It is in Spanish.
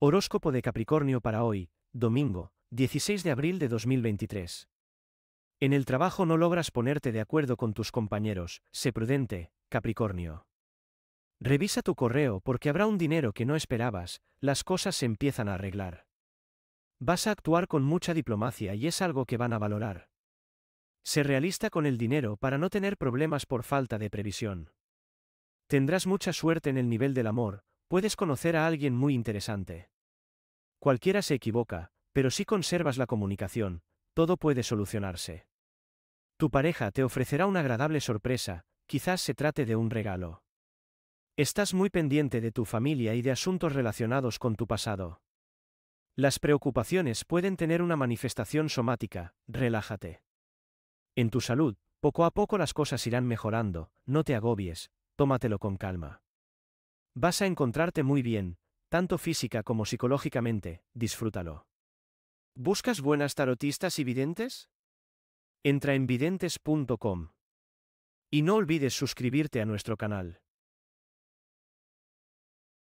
Horóscopo de Capricornio para hoy, domingo, 16 de abril de 2023. En el trabajo no logras ponerte de acuerdo con tus compañeros, sé prudente, Capricornio. Revisa tu correo porque habrá un dinero que no esperabas, las cosas se empiezan a arreglar. Vas a actuar con mucha diplomacia y es algo que van a valorar. Sé realista con el dinero para no tener problemas por falta de previsión. Tendrás mucha suerte en el nivel del amor, Puedes conocer a alguien muy interesante. Cualquiera se equivoca, pero si conservas la comunicación, todo puede solucionarse. Tu pareja te ofrecerá una agradable sorpresa, quizás se trate de un regalo. Estás muy pendiente de tu familia y de asuntos relacionados con tu pasado. Las preocupaciones pueden tener una manifestación somática, relájate. En tu salud, poco a poco las cosas irán mejorando, no te agobies, tómatelo con calma. Vas a encontrarte muy bien, tanto física como psicológicamente, disfrútalo. ¿Buscas buenas tarotistas y videntes? Entra en videntes.com. Y no olvides suscribirte a nuestro canal.